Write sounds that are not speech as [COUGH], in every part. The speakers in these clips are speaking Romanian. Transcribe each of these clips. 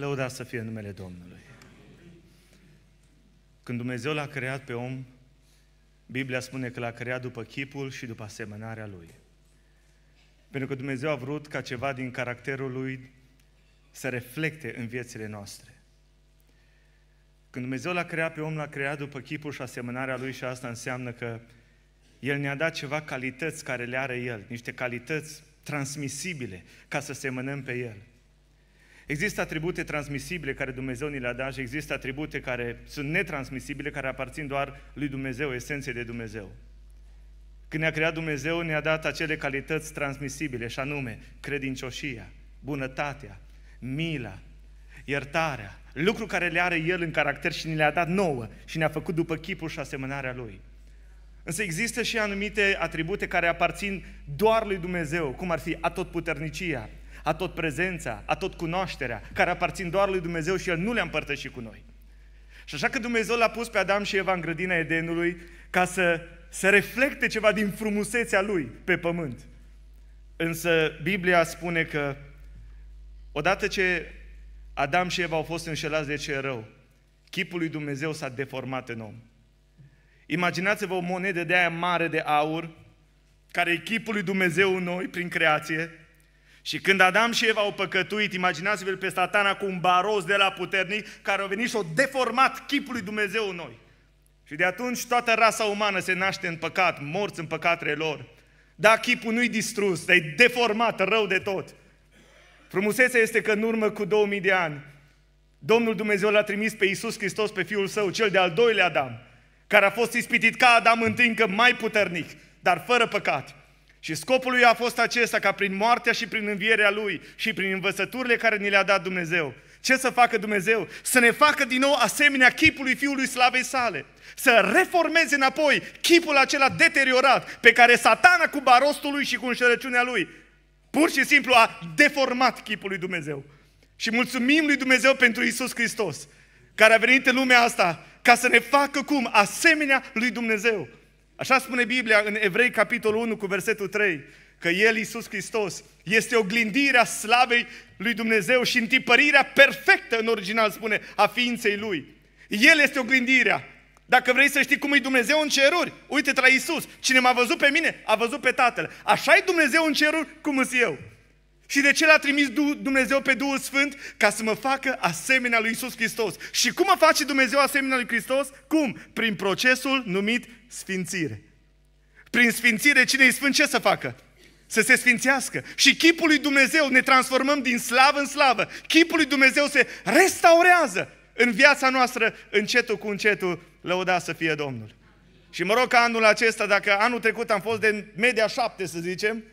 Lăuda să fie numele Domnului. Când Dumnezeu l-a creat pe om, Biblia spune că l-a creat după chipul și după asemănarea lui. Pentru că Dumnezeu a vrut ca ceva din caracterul lui să reflecte în viețile noastre. Când Dumnezeu l-a creat pe om, l-a creat după chipul și asemănarea lui și asta înseamnă că El ne-a dat ceva calități care le are El, niște calități transmisibile ca să semănăm pe El. Există atribute transmisibile care Dumnezeu ni le-a dat și există atribute care sunt netransmisibile, care aparțin doar lui Dumnezeu, esenței de Dumnezeu. Când ne-a creat Dumnezeu, ne-a dat acele calități transmisibile, și anume credincioșia, bunătatea, mila, iertarea, lucru care le are El în caracter și ni le-a dat nouă și ne-a făcut după chipul și asemănarea Lui. Însă există și anumite atribute care aparțin doar lui Dumnezeu, cum ar fi atotputernicia, a tot prezența, a tot cunoașterea, care aparțin doar lui Dumnezeu și El nu le-a împărtășit cu noi. Și așa că Dumnezeu l-a pus pe Adam și Eva în grădina Edenului ca să, să reflecte ceva din frumusețea Lui pe pământ. Însă Biblia spune că odată ce Adam și Eva au fost înșelați de ce rău, chipul lui Dumnezeu s-a deformat în om. Imaginați-vă o monedă de aia mare de aur, care e chipul lui Dumnezeu în noi, prin creație, și când Adam și Eva au păcătuit, imaginați-vă pe satana cu un baros de la puternic care a venit și a deformat chipul lui Dumnezeu în noi. Și de atunci toată rasa umană se naște în păcat, morți în păcatele lor. Da, chipul nu-i distrus, dar e deformat rău de tot. Frumusețea este că în urmă cu 2000 de ani, Domnul Dumnezeu l-a trimis pe Iisus Hristos, pe Fiul Său, cel de-al doilea Adam, care a fost ispitit ca Adam întâi încă mai puternic, dar fără păcat. Și scopul lui a fost acesta, ca prin moartea și prin învierea lui și prin învățăturile care ni le-a dat Dumnezeu, ce să facă Dumnezeu? Să ne facă din nou asemenea chipului Fiului Slavei sale. Să reformeze înapoi chipul acela deteriorat pe care satana cu barostul lui și cu înșelăciunea lui pur și simplu a deformat chipul lui Dumnezeu. Și mulțumim lui Dumnezeu pentru Isus Hristos, care a venit în lumea asta ca să ne facă cum? Asemenea lui Dumnezeu. Așa spune Biblia în Evrei, capitolul 1, cu versetul 3, că El, Iisus Hristos, este oglindirea slavei lui Dumnezeu și întipărirea perfectă, în original spune, a ființei Lui. El este oglindirea. Dacă vrei să știi cum e Dumnezeu în ceruri, uite-te la Iisus. Cine m-a văzut pe mine, a văzut pe Tatăl. așa e Dumnezeu în ceruri, cum sunt eu. Și de ce l-a trimis Dumnezeu pe Duhul Sfânt? Ca să mă facă asemenea lui Isus Hristos. Și cum mă face Dumnezeu asemenea lui Hristos? Cum? Prin procesul numit sfințire. Prin sfințire, cine e sfânt ce să facă? Să se sfințească. Și chipul lui Dumnezeu ne transformăm din slavă în slavă. Chipul lui Dumnezeu se restaurează în viața noastră, încetul cu încetul, lăuda să fie Domnul. Și mă rog ca anul acesta, dacă anul trecut am fost de media șapte, să zicem,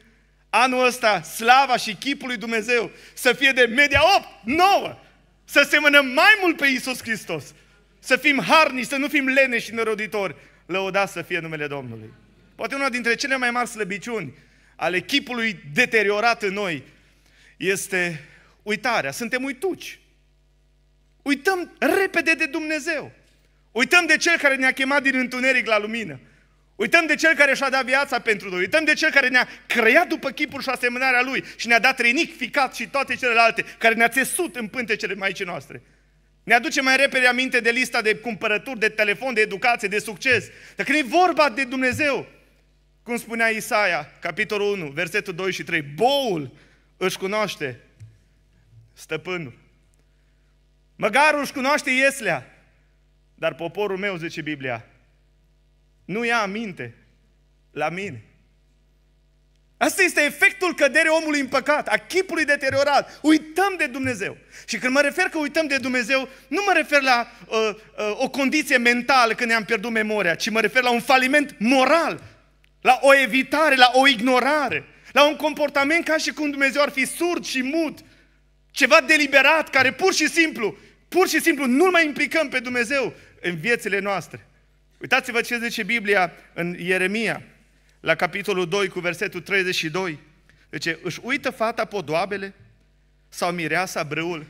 anul ăsta slava și chipul lui Dumnezeu să fie de media 8, 9, să semănăm mai mult pe Isus Hristos, să fim harni, să nu fim lene și neroditori, lăudați să fie numele Domnului. Poate una dintre cele mai mari slăbiciuni ale chipului deteriorat în noi este uitarea. Suntem uituci. Uităm repede de Dumnezeu. Uităm de Cel care ne-a chemat din întuneric la lumină. Uităm de Cel care și-a dat viața pentru noi, uităm de Cel care ne-a creat după chipul și asemănarea Lui și ne-a dat renic, ficat și toate celelalte, care ne-a țesut în pântecele Maicii noastre. Ne aduce mai repede aminte de lista de cumpărături, de telefon, de educație, de succes. Dar când e vorba de Dumnezeu, cum spunea Isaia, capitolul 1, versetul 2 și 3, boul își cunoaște stăpânul. Măgarul își cunoaște ieslea, dar poporul meu, zice Biblia, nu ia aminte la mine. Asta este efectul căderii omului în păcat, a chipului deteriorat. Uităm de Dumnezeu. Și când mă refer că uităm de Dumnezeu, nu mă refer la uh, uh, o condiție mentală când ne-am pierdut memoria, ci mă refer la un faliment moral, la o evitare, la o ignorare, la un comportament ca și cum Dumnezeu ar fi surd și mut, ceva deliberat, care pur și simplu, pur și simplu nu mai implicăm pe Dumnezeu în viețile noastre. Uitați-vă ce zice Biblia în Ieremia, la capitolul 2 cu versetul 32. Zice, își uită fata podoabele sau mireasa brâul,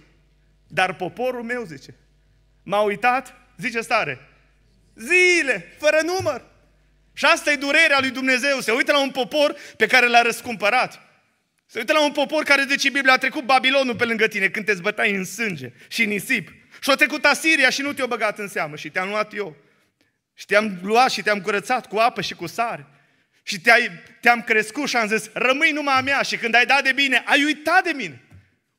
dar poporul meu, zice, m-a uitat, zice stare, zile, fără număr. Și asta e durerea lui Dumnezeu, se uită la un popor pe care l-a răscumpărat. Se uită la un popor care, zice Biblia, a trecut Babilonul pe lângă tine când te zbătai în sânge și în nisip. Și a trecut Asiria și nu te-a băgat în seamă și te-am luat eu. Și te-am luat și te-am curățat cu apă și cu sare. Și te-ai, te-am crescut și am zis, rămâi numai a mea. Și când ai dat de bine, ai uitat de mine.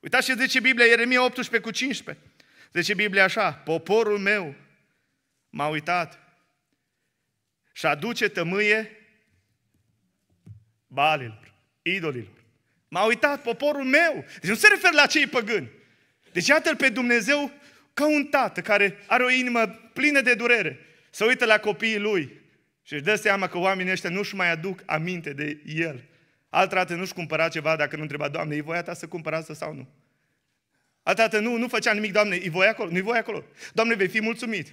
Uitați ce zice Biblia, Ieremia 18 cu 15. Zice Biblia așa, poporul meu m-a uitat și aduce tămâie balilor, idolilor. M-a uitat poporul meu. Deci nu se referă la cei păgâni. Deci iată-L pe Dumnezeu ca un tată care are o inimă plină de durere. Se uită la copiii lui și își dă seama că oamenii ăștia nu-și mai aduc aminte de el. Altrată nu-și cumpăra ceva dacă nu întreba, Doamne, e voia ta să cumpăr asta sau nu? Altrată nu, nu făcea nimic, Doamne, e voia acolo? Nu-i voia acolo. Doamne, vei fi mulțumit.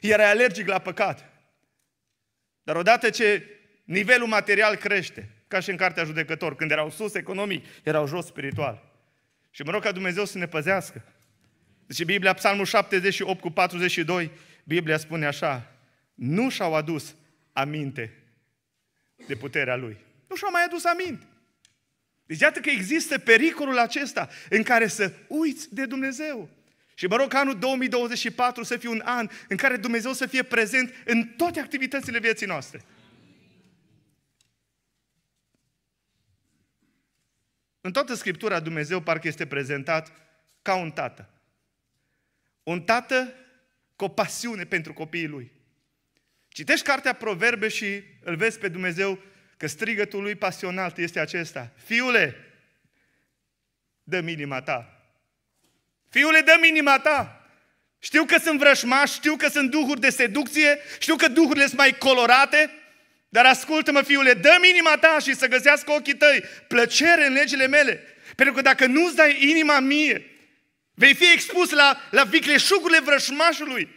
Era alergic la păcat. Dar odată ce nivelul material crește, ca și în cartea judecător, când erau sus economic, erau jos spiritual. Și mă rog ca Dumnezeu să ne păzească. Deci Biblia, Psalmul 78 cu 42, Biblia spune așa, nu și-au adus aminte de puterea lui. Nu și-au mai adus aminte. Deci iată că există pericolul acesta în care să uiți de Dumnezeu. Și mă rog ca anul 2024 să fie un an în care Dumnezeu să fie prezent în toate activitățile vieții noastre. În toată Scriptura Dumnezeu parcă este prezentat ca un tată. Un tată cu o pasiune pentru copiii lui. Citești cartea Proverbe și îl vezi pe Dumnezeu că strigătul lui pasional este acesta. Fiule, dă minima ta. Fiule, dă minima ta. Știu că sunt vrășmași, știu că sunt duhuri de seducție, știu că duhurile sunt mai colorate, dar ascultă-mă, fiule, dă inima ta și să găsească ochii tăi plăcere în legile mele. Pentru că dacă nu-ți dai inima mie, Vei fi expus la, la vicleșugurile vrășmașului.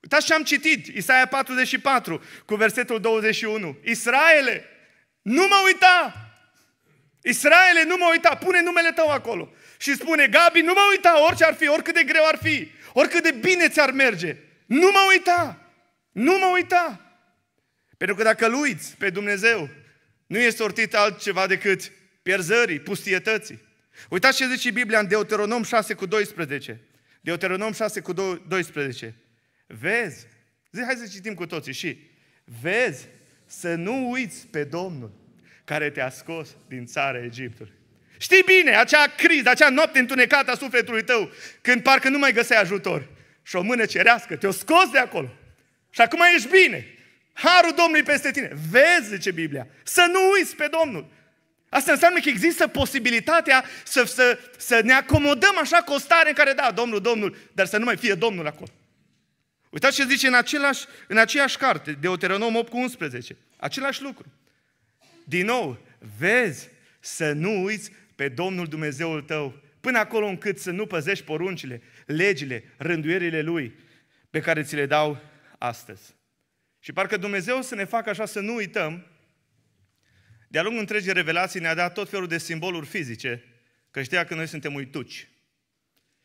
Uitați ce am citit, Isaia 44, cu versetul 21. Israele, nu mă uita! Israele, nu mă uita! Pune numele tău acolo. Și spune, Gabi, nu mă uita, orice ar fi, oricât de greu ar fi, oricât de bine ți-ar merge. Nu mă uita! Nu mă uita! Pentru că dacă luiți pe Dumnezeu, nu e sortit altceva decât pierzării, pustietății. Uitați ce zice Biblia în Deuteronom 6 cu 12. Deuteronom 6 cu 12. Vezi, zi, hai să citim cu toții și vezi să nu uiți pe Domnul care te-a scos din țara Egiptului. Știi bine, acea criză, acea noapte întunecată a sufletului tău, când parcă nu mai găseai ajutor. Și o mână cerească te-o scos de acolo. Și acum ești bine. Harul Domnului peste tine. Vezi, zice Biblia, să nu uiți pe Domnul Asta înseamnă că există posibilitatea să, să, să ne acomodăm așa cu o stare în care, da, Domnul, Domnul, dar să nu mai fie Domnul acolo. Uitați ce zice în, același, în aceeași carte, Deuteronom 8 cu 11. Același lucru. Din nou, vezi să nu uiți pe Domnul Dumnezeul tău, până acolo încât să nu păzești poruncile, legile, rânduierile Lui, pe care ți le dau astăzi. Și parcă Dumnezeu să ne facă așa să nu uităm de-a lungul întregii revelații ne-a dat tot felul de simboluri fizice, că știa că noi suntem uituci.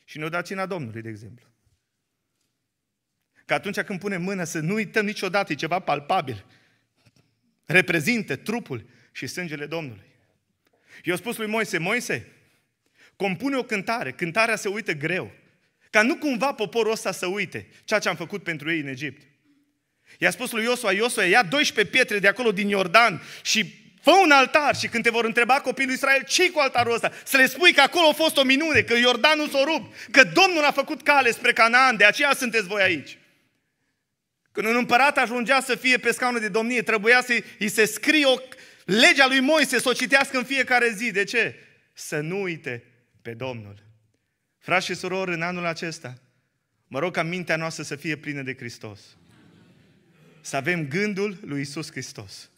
Și ne-a dat cina Domnului, de exemplu. Că atunci când punem mână să nu uităm niciodată, e ceva palpabil. Reprezintă trupul și sângele Domnului. Eu spus lui Moise, Moise, compune o cântare, cântarea se uită greu, ca nu cumva poporul ăsta să uite ceea ce am făcut pentru ei în Egipt. I-a spus lui Iosua, Iosua, ia 12 pietre de acolo din Iordan și Fă un altar și când te vor întreba copilul Israel ce cu altarul ăsta, să le spui că acolo a fost o minune, că Iordanul s-a rupt, că Domnul a făcut cale spre Canaan, de aceea sunteți voi aici. Când un împărat ajungea să fie pe scaunul de domnie, trebuia să îi se scrie o legea lui Moise, să o citească în fiecare zi. De ce? Să nu uite pe Domnul. Frați și surori, în anul acesta, mă rog ca mintea noastră să fie plină de Hristos. Să avem gândul lui Isus Hristos.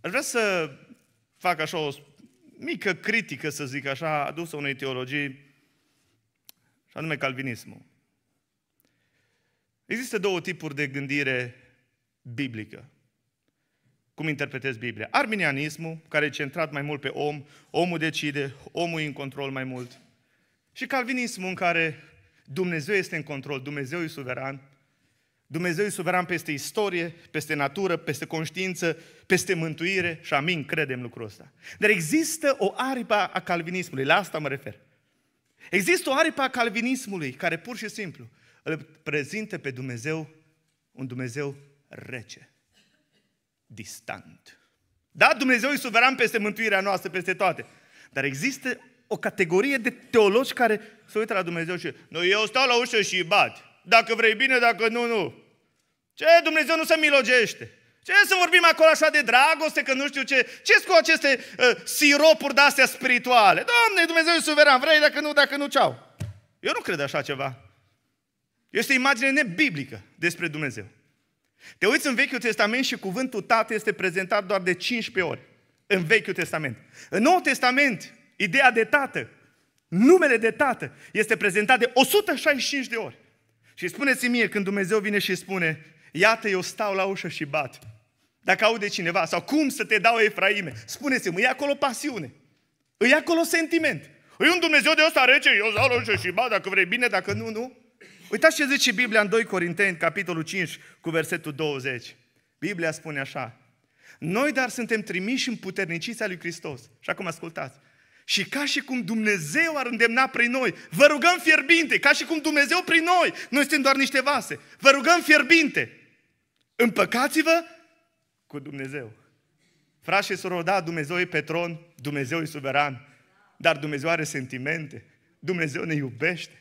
Aș vrea să fac așa o mică critică, să zic așa, adusă unei teologii, și anume calvinismul. Există două tipuri de gândire biblică. Cum interpretezi Biblia? Arminianismul, care e centrat mai mult pe om, omul decide, omul e în control mai mult. Și calvinismul, în care Dumnezeu este în control, Dumnezeu e suveran Dumnezeu e suveran peste istorie, peste natură, peste conștiință, peste mântuire și amin, credem lucrul ăsta. Dar există o aripă a calvinismului, la asta mă refer. Există o aripă a calvinismului care pur și simplu îl prezintă pe Dumnezeu un Dumnezeu rece, distant. Da, Dumnezeu e suveran peste mântuirea noastră, peste toate. Dar există o categorie de teologi care se uită la Dumnezeu și nu, eu stau la ușă și bat. Dacă vrei bine, dacă nu, nu. Ce, Dumnezeu nu se milogește. Ce să vorbim acolo așa de dragoste, că nu știu ce, ce cu aceste uh, siropuri de-astea spirituale? Doamne, Dumnezeu e suveran, vrei, dacă nu, dacă nu, ceau. Eu nu cred așa ceva. Este imagine nebiblică despre Dumnezeu. Te uiți în Vechiul Testament și cuvântul Tată este prezentat doar de 15 ori în Vechiul Testament. În Noul Testament, ideea de Tată, numele de Tată, este prezentat de 165 de ori. Și spuneți-mi mie când Dumnezeu vine și spune, iată eu stau la ușă și bat. Dacă aude cineva, sau cum să te dau Efraime, spuneți-mi, e acolo pasiune, e acolo sentiment. E un Dumnezeu de ăsta rece, eu stau la ușă și bat, dacă vrei bine, dacă nu, nu. Uitați ce zice Biblia în 2 Corinteni, capitolul 5, cu versetul 20. Biblia spune așa, noi dar suntem trimiși în puternicița lui Hristos. Și acum ascultați. Și ca și cum Dumnezeu ar îndemna prin noi, vă rugăm fierbinte, ca și cum Dumnezeu prin noi, noi suntem doar niște vase, vă rugăm fierbinte, împăcați-vă cu Dumnezeu. Frați și surori, da, Dumnezeu e pe tron, Dumnezeu e suveran, dar Dumnezeu are sentimente, Dumnezeu ne iubește,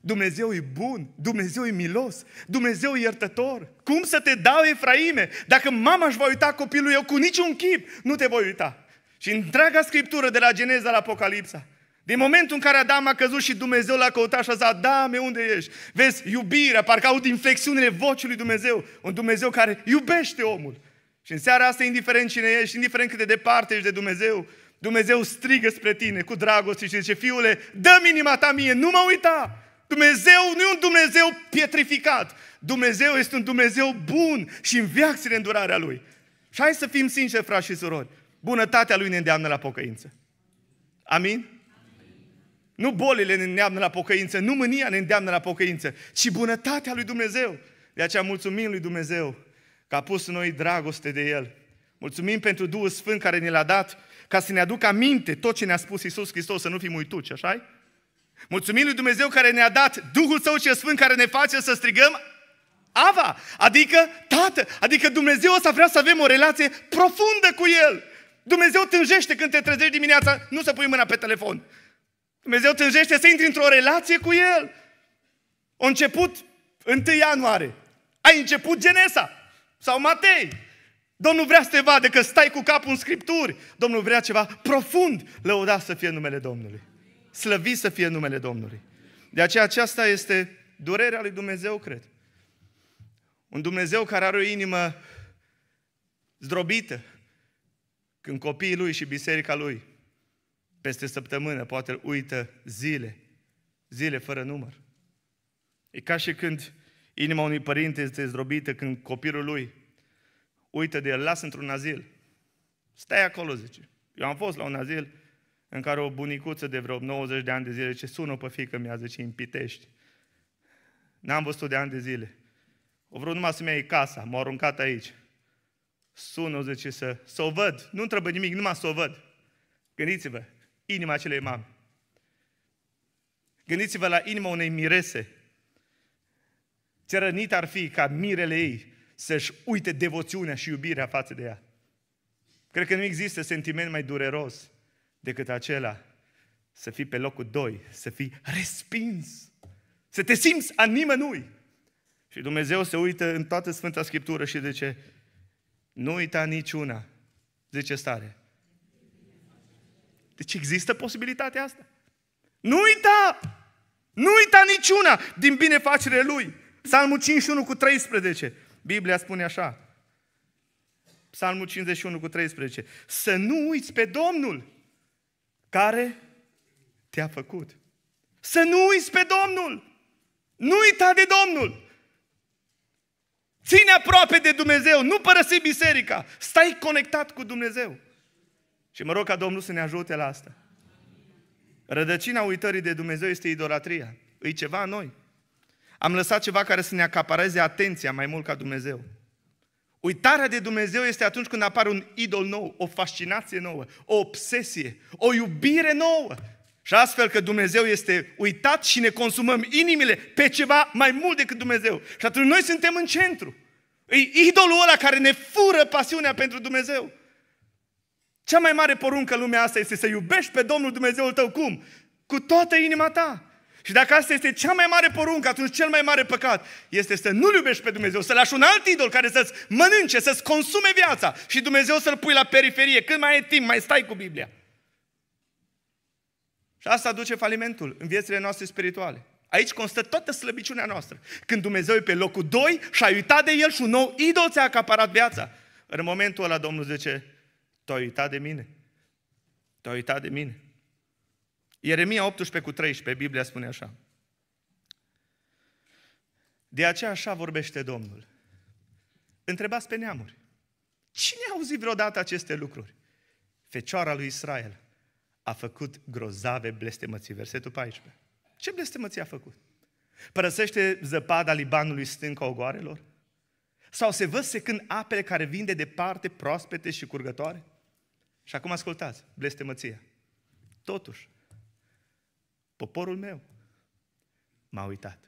Dumnezeu e bun, Dumnezeu e milos, Dumnezeu e iertător. Cum să te dau, Efraime, dacă mama își va uita copilul eu cu niciun chip, nu te voi uita. Și întreaga Scriptură, de la Geneza la Apocalipsa, din momentul în care Adam a căzut și Dumnezeu l-a căutat și a zis, Adame, unde ești? Vezi, iubirea, parcă aud inflexiunile vocii lui Dumnezeu, un Dumnezeu care iubește omul. Și în seara asta, indiferent cine ești, indiferent cât de departe ești de Dumnezeu, Dumnezeu strigă spre tine cu dragoste și zice, fiule, dă-mi inima ta mie, nu mă uita! Dumnezeu nu e un Dumnezeu pietrificat. Dumnezeu este un Dumnezeu bun și în viață în durarea Lui. Și hai să fim sinceri, frați și surori bunătatea Lui ne îndeamnă la pocăință. Amin? Amin. Nu bolile ne îndeamnă la pocăință, nu mânia ne îndeamnă la pocăință, ci bunătatea lui Dumnezeu. De aceea mulțumim lui Dumnezeu că a pus în noi dragoste de El. Mulțumim pentru Duhul Sfânt care ne l-a dat ca să ne aducă aminte tot ce ne-a spus Isus Hristos, să nu fim uituci, așa Mulțumim lui Dumnezeu care ne-a dat Duhul Său ce Sfânt care ne face să strigăm Ava, adică Tată, adică Dumnezeu o să vrea să avem o relație profundă cu El. Dumnezeu tânjește când te trezești dimineața, nu să pui mâna pe telefon. Dumnezeu tânjește să intri într-o relație cu El. A început 1 ianuarie. Ai început Genesa sau Matei. Domnul vrea să te vadă că stai cu capul în Scripturi. Domnul vrea ceva profund. Lăudat să fie numele Domnului. Slăvit să fie numele Domnului. De aceea aceasta este durerea lui Dumnezeu, cred. Un Dumnezeu care are o inimă zdrobită, când copiii lui și biserica lui, peste săptămână, poate îl uită zile, zile fără număr. E ca și când inima unui părinte este zdrobită când copilul lui uită de el, lasă într-un azil. Stai acolo, zice. Eu am fost la un azil în care o bunicuță de vreo 90 de ani de zile ce sună pe fică mea, zice, îmi pitești. N-am văzut de ani de zile. O vreau numai să-mi iei casa, m au aruncat aici sună, zice, să, să o văd. Nu trebuie nimic, numai să o văd. Gândiți-vă, inima acelei mame. Gândiți-vă la inima unei mirese. Ce rănit ar fi ca mirele ei să-și uite devoțiunea și iubirea față de ea. Cred că nu există sentiment mai dureros decât acela să fii pe locul doi, să fii respins, să te simți a nimănui. Și Dumnezeu se uită în toată Sfânta Scriptură și de ce. Nu uita niciuna, zice stare. Deci există posibilitatea asta. Nu uita! Nu uita niciuna din binefacere lui. Psalmul 51 cu 13. Biblia spune așa. Psalmul 51 cu 13. Să nu uiți pe Domnul care te-a făcut. Să nu uiți pe Domnul. Nu uita de Domnul. Ține aproape de Dumnezeu, nu părăsi biserica, stai conectat cu Dumnezeu. Și mă rog ca Domnul să ne ajute la asta. Rădăcina uitării de Dumnezeu este idolatria. Îi ceva în noi. Am lăsat ceva care să ne acapareze atenția mai mult ca Dumnezeu. Uitarea de Dumnezeu este atunci când apare un idol nou, o fascinație nouă, o obsesie, o iubire nouă și astfel că Dumnezeu este uitat și ne consumăm inimile pe ceva mai mult decât Dumnezeu. Și atunci noi suntem în centru. E idolul ăla care ne fură pasiunea pentru Dumnezeu. Cea mai mare poruncă lumea asta este să iubești pe Domnul Dumnezeul tău cum? Cu toată inima ta. Și dacă asta este cea mai mare poruncă, atunci cel mai mare păcat este să nu-L iubești pe Dumnezeu, să lași un alt idol care să-ți mănânce, să-ți consume viața și Dumnezeu să-L pui la periferie. Cât mai e timp, mai stai cu Biblia. Și asta aduce falimentul în viețile noastre spirituale. Aici constă toată slăbiciunea noastră. Când Dumnezeu e pe locul 2 și a uitat de el și un nou idol ți-a acaparat viața. În momentul ăla Domnul zice, tu ai uitat de mine. Tu ai uitat de mine. Ieremia 18 cu 13, Biblia spune așa. De aceea așa vorbește Domnul. Întrebați pe neamuri. Cine a auzit vreodată aceste lucruri? Fecioara lui Israel a făcut grozave blestemății. Versetul 14. Ce blestemății a făcut? Părăsește zăpada Libanului stânca ogoarelor? Sau se văd când apele care vin de departe, proaspete și curgătoare? Și acum ascultați, blestemăția. Totuși, poporul meu m-a uitat.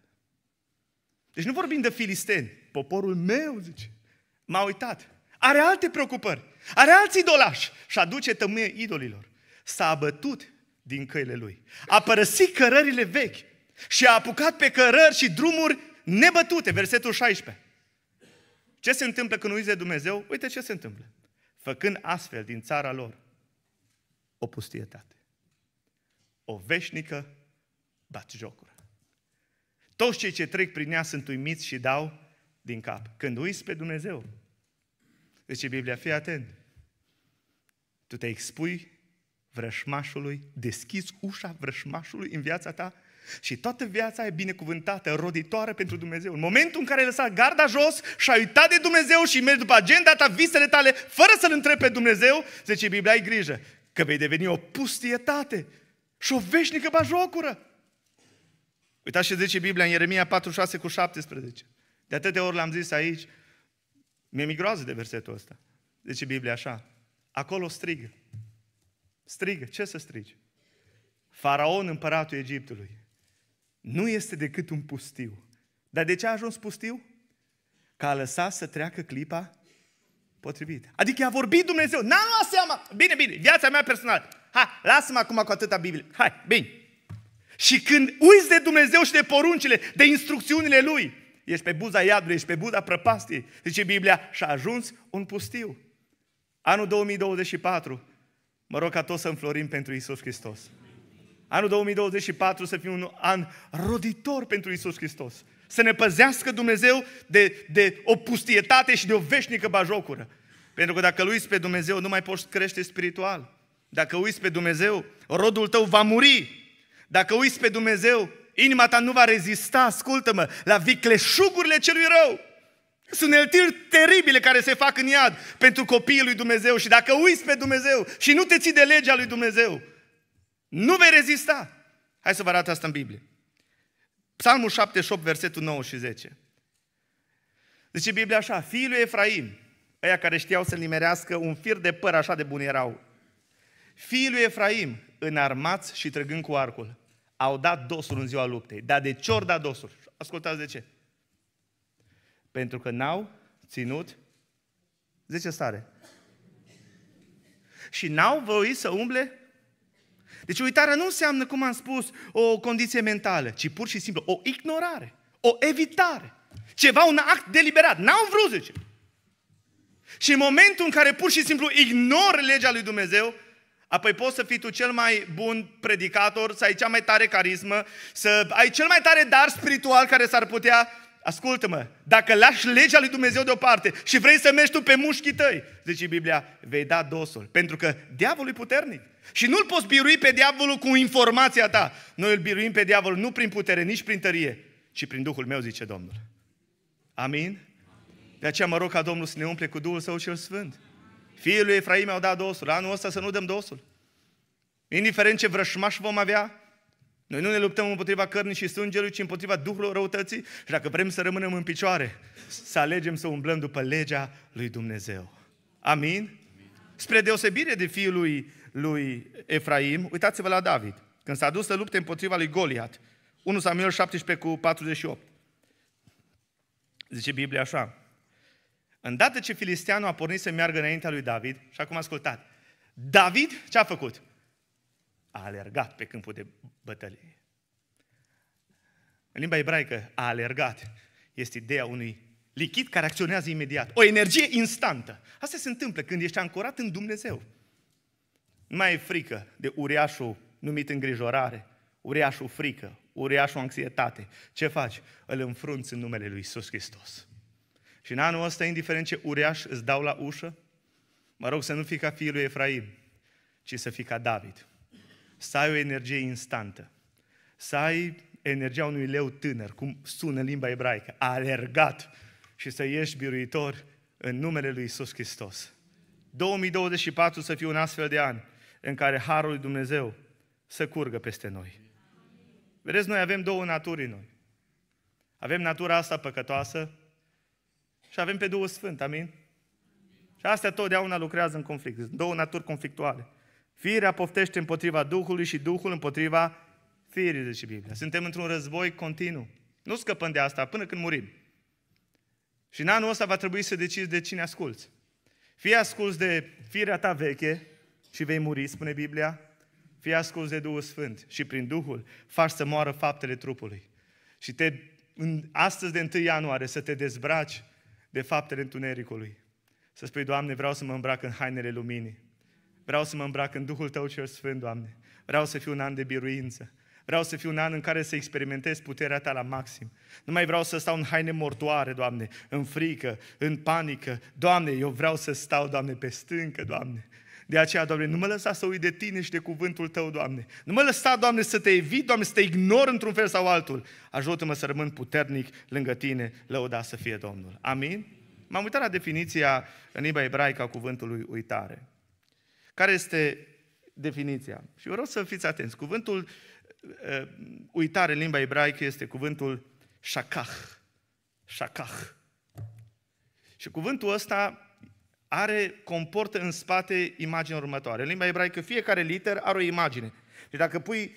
Deci nu vorbim de filisteni. Poporul meu, zice, m-a uitat. Are alte preocupări. Are alți idolași și aduce tămâie idolilor s-a abătut din căile lui. A părăsit cărările vechi și a apucat pe cărări și drumuri nebătute. Versetul 16. Ce se întâmplă când uiți de Dumnezeu? Uite ce se întâmplă. Făcând astfel din țara lor o pustietate. O veșnică batjocură. Toți cei ce trec prin ea sunt uimiți și dau din cap. Când uiți pe Dumnezeu, zice Biblia, fii atent. Tu te expui vrășmașului, deschizi ușa vrășmașului în viața ta și toată viața e binecuvântată, roditoare pentru Dumnezeu. În momentul în care ai lăsat garda jos și ai uitat de Dumnezeu și mergi după agenda ta, visele tale, fără să-L întrebi pe Dumnezeu, zice Biblia, ai grijă că vei deveni o pustietate și o veșnică bajocură. Uitați ce zice Biblia în Ieremia 46 cu 17. De atâtea ori l-am zis aici, mi-e migroază de versetul ăsta. Zice Biblia așa, acolo strigă, Strigă, ce să strigi? Faraon, împăratul Egiptului, nu este decât un pustiu. Dar de ce a ajuns pustiu? Că a lăsat să treacă clipa potrivită. Adică a vorbit Dumnezeu, n-am luat seama. Bine, bine, viața mea personală. Ha, lasă-mă acum cu atâta Biblie. Hai, bine. Și când uiți de Dumnezeu și de poruncile, de instrucțiunile Lui, ești pe buza iadului, ești pe buza prăpastiei, zice Biblia, și a ajuns un pustiu. Anul 2024, Mă rog ca toți să înflorim pentru Isus Hristos. Anul 2024 să fie un an roditor pentru Isus Hristos. Să ne păzească Dumnezeu de, de o pustietate și de o veșnică bajocură. Pentru că dacă îl uiți pe Dumnezeu, nu mai poți crește spiritual. Dacă uiți pe Dumnezeu, rodul tău va muri. Dacă uiți pe Dumnezeu, inima ta nu va rezista, ascultă-mă, la vicleșugurile celui rău. Sunt eltiri teribile care se fac în iad pentru copiii lui Dumnezeu și dacă uiți pe Dumnezeu și nu te ții de legea lui Dumnezeu, nu vei rezista. Hai să vă arăt asta în Biblie. Psalmul 78, versetul 9 și 10. Zice Biblia așa, fiii lui Efraim, ăia care știau să nimerească un fir de păr așa de bun erau, fiii lui Efraim, înarmați și trăgând cu arcul, au dat dosul în ziua luptei, dar de ce ori dat dosul? Ascultați de ce. Pentru că n-au ținut, 10 stare. Și n-au voit să umble. Deci uitarea nu înseamnă, cum am spus, o condiție mentală, ci pur și simplu o ignorare, o evitare. Ceva, un act deliberat. N-au vrut, zice. Și în momentul în care pur și simplu ignori legea lui Dumnezeu, apoi poți să fii tu cel mai bun predicator, să ai cea mai tare carismă, să ai cel mai tare dar spiritual care s-ar putea Ascultă-mă, dacă lași legea lui Dumnezeu deoparte și vrei să mergi tu pe mușchii tăi, zice Biblia, vei da dosul. Pentru că diavolul e puternic. Și nu-l poți birui pe diavolul cu informația ta. Noi îl biruim pe diavolul nu prin putere, nici prin tărie, ci prin Duhul meu, zice Domnul. Amin? De aceea mă rog ca Domnul să ne umple cu Duhul Său cel Sfânt. Fiul lui Efraim au dat dosul. Anul ăsta să nu dăm dosul. Indiferent ce vrășmaș vom avea, noi nu ne luptăm împotriva cărnii și sângelui, ci împotriva Duhului răutății și dacă vrem să rămânem în picioare, să alegem să umblăm după legea lui Dumnezeu. Amin? Spre deosebire de fiul lui, lui Efraim, uitați-vă la David, când s-a dus să lupte împotriva lui Goliat, 1 Samuel 17 cu 48. Zice Biblia așa, Îndată ce filisteanul a pornit să meargă înaintea lui David, și acum ascultat, David ce a făcut? a alergat pe câmpul de bătălie. În limba ebraică, a alergat este ideea unui lichid care acționează imediat. O energie instantă. Asta se întâmplă când ești ancorat în Dumnezeu. Nu mai e frică de uriașul numit îngrijorare, uriașul frică, uriașul anxietate. Ce faci? Îl înfrunți în numele Lui Iisus Hristos. Și în anul ăsta, indiferent ce uriaș îți dau la ușă, mă rog să nu fii ca fiul lui Efraim, ci să fii ca David să ai o energie instantă, să ai energia unui leu tânăr, cum sună în limba ebraică, a alergat și să ieși biruitor în numele lui Isus Hristos. 2024 să fie un astfel de an în care Harul lui Dumnezeu să curgă peste noi. Vedeți, noi avem două naturi în noi. Avem natura asta păcătoasă și avem pe Duhul Sfânt, amin? Și astea totdeauna lucrează în conflict. Sunt două naturi conflictuale. Firea poftește împotriva Duhului și Duhul împotriva firii, zice Biblia. Suntem într-un război continuu. Nu scăpăm de asta până când murim. Și în anul ăsta va trebui să decizi de cine asculți. Fie asculți de firea ta veche și vei muri, spune Biblia, fie asculți de Duhul Sfânt și prin Duhul faci să moară faptele trupului. Și te, în, astăzi de 1 ianuarie să te dezbraci de faptele întunericului. Să spui, Doamne, vreau să mă îmbrac în hainele luminii. Vreau să mă îmbrac în Duhul Tău cel Sfânt, Doamne. Vreau să fiu un an de biruință. Vreau să fiu un an în care să experimentez puterea ta la maxim. Nu mai vreau să stau în haine mortoare, Doamne, în frică, în panică. Doamne, eu vreau să stau, Doamne, pe stâncă, Doamne. De aceea, Doamne, nu mă lăsa să uit de Tine și de cuvântul Tău, Doamne. Nu mă lăsa, Doamne, să Te evit, Doamne, să Te ignor într-un fel sau altul. Ajută-mă să rămân puternic lângă Tine, lăuda să fie Domnul. Amin? M-am uitat la definiția în limba ebraică a cuvântului uitare. Care este definiția? Și vreau să fiți atenți. Cuvântul uh, uitare în limba ebraică este cuvântul shakach. Shakach. Și cuvântul ăsta are, comportă în spate imaginea următoare. În limba ebraică fiecare literă are o imagine. Deci dacă pui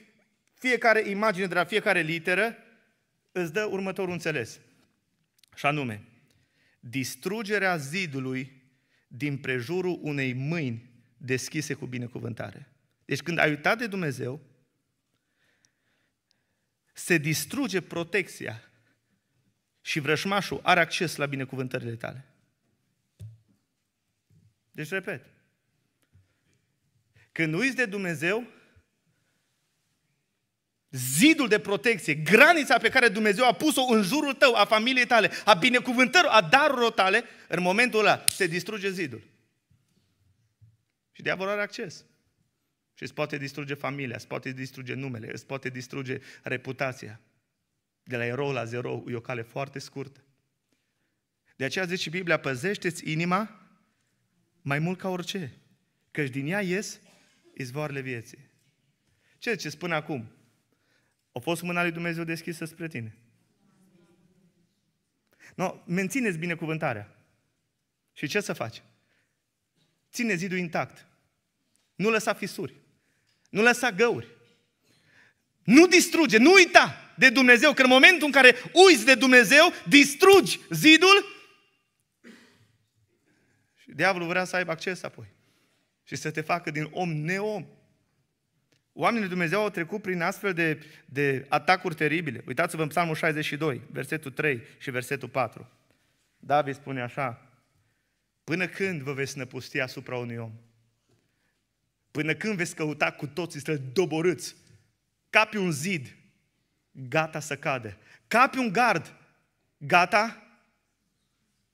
fiecare imagine de la fiecare literă, îți dă următorul înțeles. Și anume, distrugerea zidului din prejurul unei mâini deschise cu binecuvântare. Deci când ai uitat de Dumnezeu, se distruge protecția și vrășmașul are acces la binecuvântările tale. Deci repet, când uiți de Dumnezeu, zidul de protecție, granița pe care Dumnezeu a pus-o în jurul tău, a familiei tale, a binecuvântărilor, a darurilor tale, în momentul ăla se distruge zidul. Și diavolul are acces. Și îți poate distruge familia, îți poate distruge numele, îți poate distruge reputația. De la erou la zero e o cale foarte scurtă. De aceea zice Biblia, păzește-ți inima mai mult ca orice, căci din ea ies izvoarele vieții. Ce ce spune acum? A fost mâna lui Dumnezeu deschisă spre tine. No, mențineți binecuvântarea. Și ce să faci? ține zidul intact. Nu lăsa fisuri. Nu lăsa găuri. Nu distruge, nu uita de Dumnezeu, că în momentul în care uiți de Dumnezeu, distrugi zidul și diavolul vrea să aibă acces apoi și să te facă din om neom. Oamenii de Dumnezeu au trecut prin astfel de, de atacuri teribile. Uitați-vă în Psalmul 62, versetul 3 și versetul 4. David spune așa, Până când vă veți năpusti asupra unui om? Până când veți căuta cu toții să doborâți? capi un zid, gata să cadă. capi un gard, gata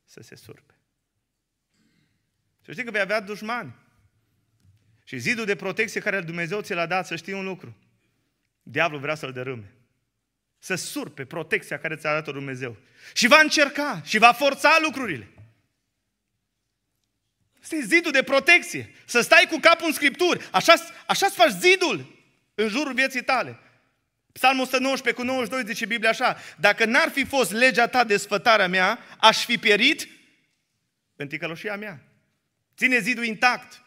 să se surpe. Să știi că vei avea dușmani. Și zidul de protecție care Dumnezeu ți l-a dat, să știi un lucru. Diavolul vrea să-l dărâme. Să surpe protecția care ți-a dat-o Dumnezeu. Și va încerca și va forța lucrurile. Este zidul de protecție. Să stai cu capul în scripturi. Așa, așa faci zidul în jurul vieții tale. Psalmul 119 cu 92 zice Biblia așa. Dacă n-ar fi fost legea ta de sfătarea mea, aș fi pierit în ticăloșia mea. Ține zidul intact.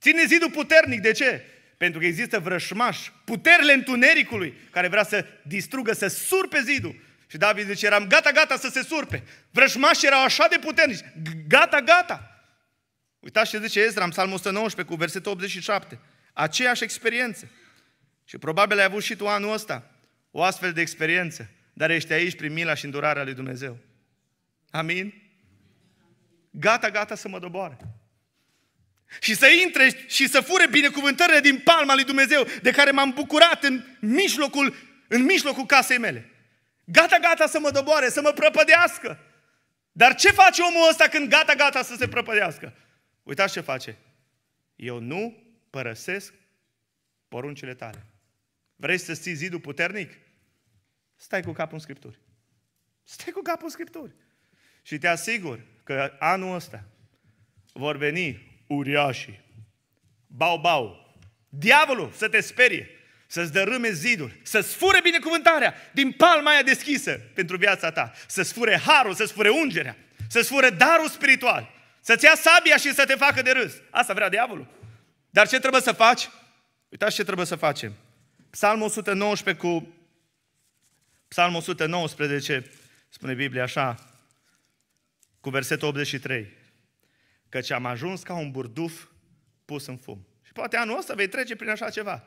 Ține zidul puternic. De ce? Pentru că există vrășmaș, puterile întunericului, care vrea să distrugă, să surpe zidul. Și David zice, eram gata, gata să se surpe. Vrășmașii erau așa de puternici, gata, gata. Uitați ce zice Ezra în Psalmul 119 cu versetul 87. Aceeași experiență. Și probabil ai avut și tu anul ăsta o astfel de experiență, dar ești aici prin mila și îndurarea lui Dumnezeu. Amin? Gata, gata să mă doboare. Și să intre și să fure binecuvântările din palma lui Dumnezeu, de care m-am bucurat în mijlocul, în mijlocul casei mele. Gata, gata să mă doboare, să mă prăpădească. Dar ce face omul ăsta când gata, gata să se prăpădească? Uitați ce face. Eu nu părăsesc poruncile tale. Vrei să ții zidul puternic? Stai cu capul în Scripturi. Stai cu capul în Scripturi. Și te asigur că anul ăsta vor veni uriașii. Bau, bau. Diavolul să te sperie, să-ți dărâme zidul, să-ți fure binecuvântarea din palma aia deschisă pentru viața ta, să-ți fure harul, să-ți fure ungerea, să-ți fure darul spiritual. Să-ți ia sabia și să te facă de râs. Asta vrea diavolul. Dar ce trebuie să faci? Uitați ce trebuie să facem. Psalmul 119 cu Psalmul 119 spune Biblia așa, cu versetul 83. Căci am ajuns ca un burduf pus în fum. Și poate anul ăsta vei trece prin așa ceva.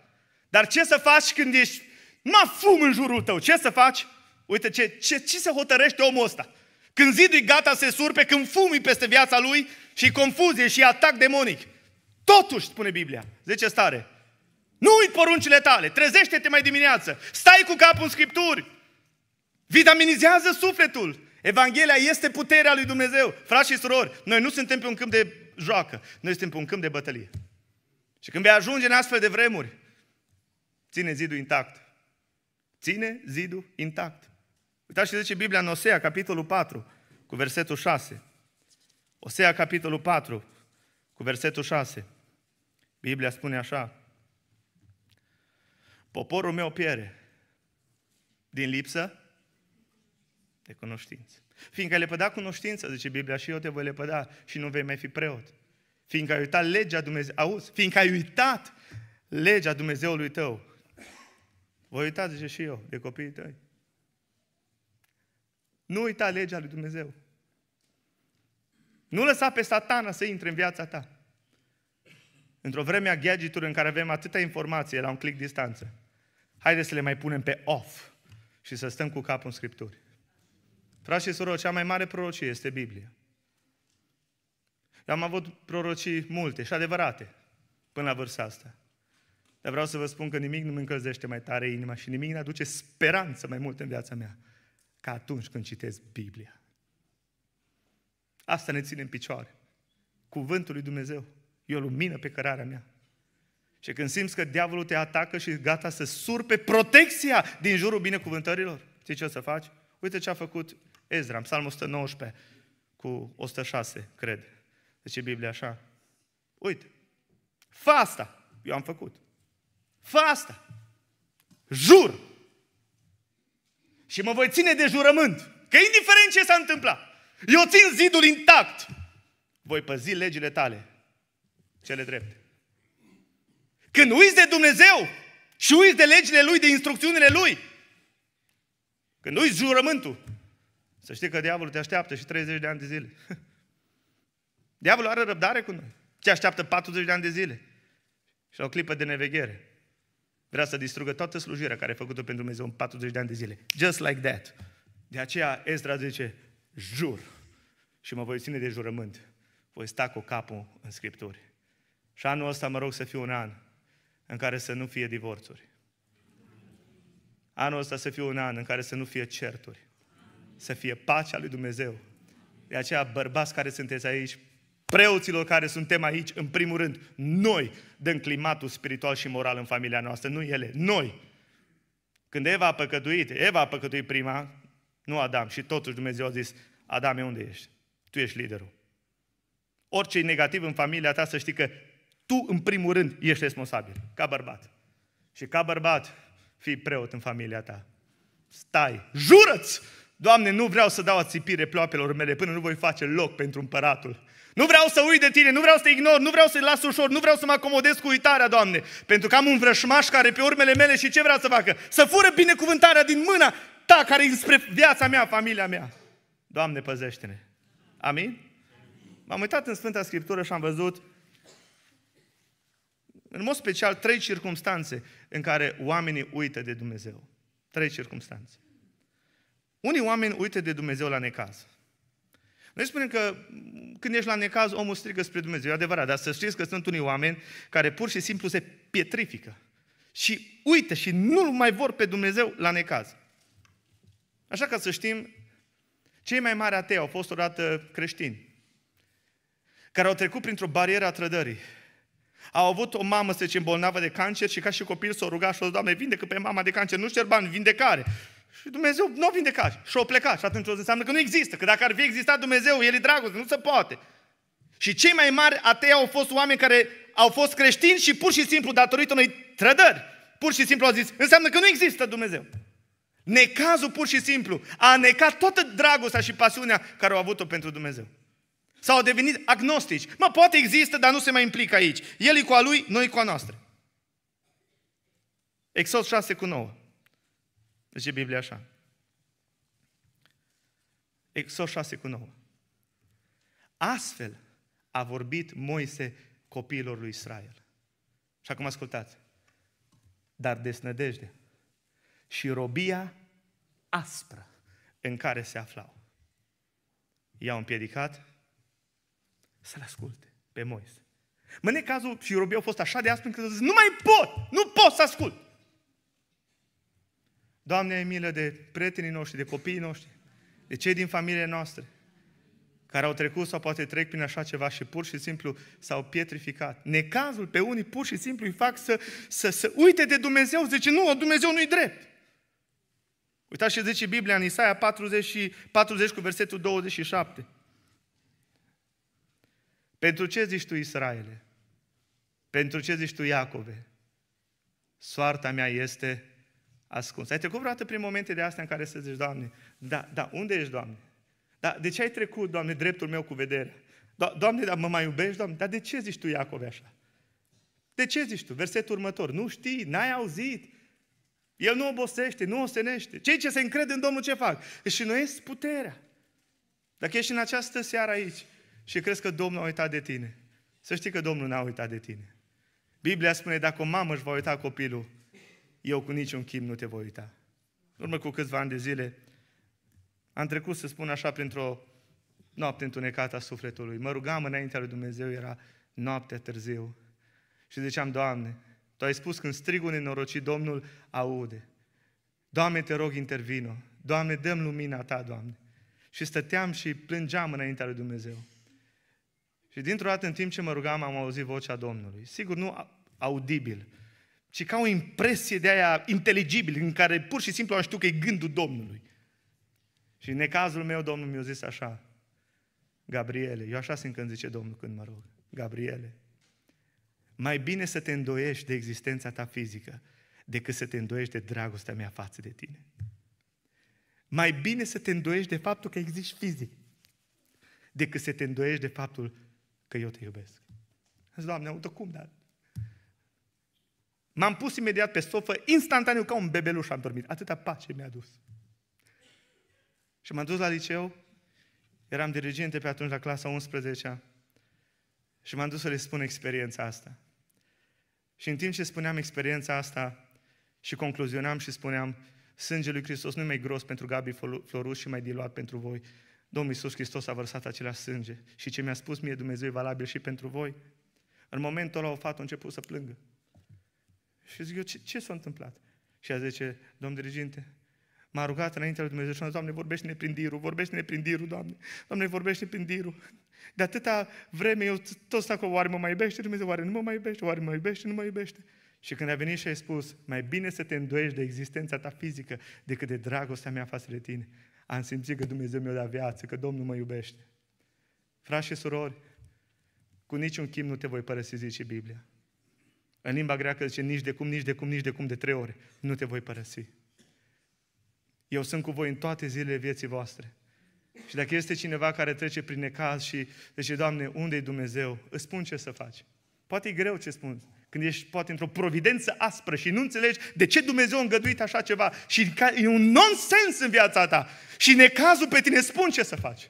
Dar ce să faci când ești mă fum în jurul tău? Ce să faci? Uite ce, ce, ce se hotărăște omul ăsta. Când zidul gata se surpe, când fumii peste viața lui și confuzie și atac demonic. Totuși, spune Biblia, zice stare, nu uit poruncile tale, trezește-te mai dimineață, stai cu capul în scripturi, vitaminizează sufletul. Evanghelia este puterea lui Dumnezeu. Frați și surori, noi nu suntem pe un câmp de joacă, noi suntem pe un câmp de bătălie. Și când vei ajunge în astfel de vremuri, ține zidul intact. Ține zidul intact. Uitați ce zice Biblia în Osea, capitolul 4, cu versetul 6. Osea, capitolul 4, cu versetul 6. Biblia spune așa. Poporul meu piere din lipsă de cunoștință. Fiindcă le lepădat cunoștință, zice Biblia, și eu te voi lepăda și nu vei mai fi preot. Fiindcă ai uitat legea Dumnezeu, auzi, fiindcă ai uitat legea Dumnezeului tău, voi uita, zice și eu, de copiii tăi. Nu uita legea lui Dumnezeu. Nu lăsa pe satana să intre în viața ta. Într-o vreme a gadget în care avem atâta informație la un click distanță, haide să le mai punem pe off și să stăm cu capul în Scripturi. Frați și surori, cea mai mare prorocie este Biblia. Eu am avut prorocii multe și adevărate până la vârsta asta. Dar vreau să vă spun că nimic nu mă încălzește mai tare inima și nimic nu aduce speranță mai mult în viața mea ca atunci când citesc Biblia. Asta ne ține în picioare. Cuvântul lui Dumnezeu e o lumină pe cărarea mea. Și când simți că diavolul te atacă și gata să surpe protecția din jurul binecuvântărilor, știi ce o să faci? Uite ce a făcut Ezra în Psalmul 119 cu 106, cred. Zice Biblia așa. Uite, fa asta, eu am făcut. Fa asta. Jur și mă voi ține de jurământ că indiferent ce s-a întâmplat, eu țin zidul intact, voi păzi legile tale, cele drepte. Când uiți de Dumnezeu și uiți de legile Lui, de instrucțiunile Lui, când uiți jurământul, să știi că diavolul te așteaptă și 30 de ani de zile. [LAUGHS] Diavolul are răbdare cu noi. Te așteaptă 40 de ani de zile. Și o clipă de neveghere. Vrea să distrugă toată slujirea care a făcut-o pentru Dumnezeu în 40 de ani de zile. Just like that. De aceea Ezra zice, jur și mă voi ține de jurământ. Voi sta cu capul în Scripturi. Și anul ăsta mă rog să fie un an în care să nu fie divorțuri. Anul ăsta să fie un an în care să nu fie certuri. Să fie pacea lui Dumnezeu. De aceea, bărbați care sunteți aici, preoților care suntem aici, în primul rând, noi dăm climatul spiritual și moral în familia noastră, nu ele, noi. Când Eva a păcătuit, Eva a păcătuit prima, nu Adam. Și totuși Dumnezeu a zis, Adam, unde ești? Tu ești liderul. Orice e negativ în familia ta, să știi că tu, în primul rând, ești responsabil, ca bărbat. Și ca bărbat, fii preot în familia ta. Stai, jurăți! Doamne, nu vreau să dau ațipire ploapelor mele până nu voi face loc pentru împăratul nu vreau să uit de tine, nu vreau să te ignor, nu vreau să-i las ușor, nu vreau să mă acomodez cu uitarea, Doamne. Pentru că am un vrășmaș care pe urmele mele și ce vrea să facă? Să fură binecuvântarea din mâna ta care e spre viața mea, familia mea. Doamne, păzește-ne. Amin? M-am uitat în Sfânta Scriptură și am văzut în mod special trei circumstanțe în care oamenii uită de Dumnezeu. Trei circumstanțe. Unii oameni uită de Dumnezeu la necază. Noi spunem că când ești la necaz, omul strigă spre Dumnezeu. E adevărat, dar să știți că sunt unii oameni care pur și simplu se pietrifică. Și uite, și nu mai vor pe Dumnezeu la necaz. Așa că să știm, cei mai mari atei au fost odată creștini, care au trecut printr-o barieră a trădării. Au avut o mamă, să zicem, bolnavă de cancer și ca și copil s-o ruga și o Doamne, vindecă pe mama de cancer, nu șterban, bani, vindecare. Și Dumnezeu nu o vindeca și o pleca. Și atunci o înseamnă că nu există. Că dacă ar fi existat Dumnezeu, El e dragoste, nu se poate. Și cei mai mari atei au fost oameni care au fost creștini și pur și simplu datorită unei trădări, pur și simplu au zis, înseamnă că nu există Dumnezeu. Necazul pur și simplu a necat toată dragostea și pasiunea care au avut-o pentru Dumnezeu. Sau au devenit agnostici. Mă, poate există, dar nu se mai implică aici. El e cu a lui, noi cu a noastră. Exod 6 cu 9. Zice Biblia așa. Exod 6 cu 9. Astfel a vorbit Moise copiilor lui Israel. Și acum ascultați. Dar desnădejde și robia aspră în care se aflau. I-au împiedicat să-l asculte pe Moise. Mă, cazul și robia au fost așa de aspră încât au zis, nu mai pot, nu pot să ascult. Doamne, ai milă de prietenii noștri, de copiii noștri, de cei din familie noastră, care au trecut sau poate trec prin așa ceva și pur și simplu s-au pietrificat. Necazul pe unii pur și simplu îi fac să, să, să uite de Dumnezeu, zice, nu, Dumnezeu nu-i drept. Uitați ce zice Biblia în Isaia 40, 40 cu versetul 27. Pentru ce zici tu, Israele? Pentru ce zici tu, Iacove? Soarta mea este ascuns. Ai trecut vreodată prin momente de astea în care să zici, Doamne, da, da, unde ești, Doamne? Da, de ce ai trecut, Doamne, dreptul meu cu vedere? Do- Doamne, dar mă mai iubești, Doamne? Dar de ce zici tu, Iacov, așa? De ce zici tu? Versetul următor. Nu știi, n-ai auzit. El nu obosește, nu osenește. Cei ce se încred în Domnul ce fac? Și nu înnoiesc puterea. Dacă ești în această seară aici și crezi că Domnul a uitat de tine, să știi că Domnul n-a uitat de tine. Biblia spune, dacă o mamă își va uita copilul, eu cu niciun chim nu te voi uita. În urmă cu câțiva ani de zile, am trecut, să spun așa, printr-o noapte întunecată a sufletului. Mă rugam înaintea lui Dumnezeu, era noaptea târziu. Și ziceam, Doamne, Tu ai spus când strigul nenorocit, Domnul aude. Doamne, te rog, intervino. Doamne, dăm lumina Ta, Doamne. Și stăteam și plângeam înaintea lui Dumnezeu. Și dintr-o dată, în timp ce mă rugam, am auzit vocea Domnului. Sigur, nu audibil, ci ca o impresie de aia inteligibil, în care pur și simplu am știut că e gândul Domnului. Și în necazul meu, Domnul mi-a zis așa, Gabriele, eu așa simt când zice Domnul când mă rog, Gabriele, mai bine să te îndoiești de existența ta fizică decât să te îndoiești de dragostea mea față de tine. Mai bine să te îndoiești de faptul că existi fizic decât să te îndoiești de faptul că eu te iubesc. Zice, Doamne, uite cum, dar M-am pus imediat pe sofă, instantaneu ca un bebeluș am dormit. Atâta pace mi-a dus. Și m-am dus la liceu, eram dirigente pe atunci la clasa 11 și m-am dus să le spun experiența asta. Și în timp ce spuneam experiența asta și concluzionam și spuneam sângele lui Hristos nu e mai gros pentru Gabi Florus și mai diluat pentru voi. Domnul Iisus Hristos a vărsat același sânge și ce mi-a spus mie Dumnezeu e valabil și pentru voi. În momentul ăla o fată a început să plângă. Și zic eu, ce, ce s-a întâmplat? Și a zice, domn diriginte, m-a rugat înaintea lui Dumnezeu și a zis, Doamne, vorbește-ne prin dirul, vorbește-ne prin dirul, Doamne, Doamne, vorbește prin dirul. De atâta vreme eu tot stau cu oare mă mai iubește Dumnezeu, oare nu mă mai iubește, oare mă iubește, nu mă iubește. Și când a venit și a spus, mai bine să te îndoiești de existența ta fizică decât de dragostea mea față de tine, am simțit că Dumnezeu mi-a dat viață, că Domnul mă iubește. Frați și surori, cu niciun chim nu te voi părăsi, zice Biblia. În limba greacă zice nici de cum, nici de cum, nici de cum de trei ori. Nu te voi părăsi. Eu sunt cu voi în toate zilele vieții voastre. Și dacă este cineva care trece prin necaz și zice, Doamne, unde-i Dumnezeu? Îți spun ce să faci. Poate e greu ce spun. Când ești poate într-o providență aspră și nu înțelegi de ce Dumnezeu a îngăduit așa ceva și e un nonsens în viața ta și necazul pe tine, spun ce să faci.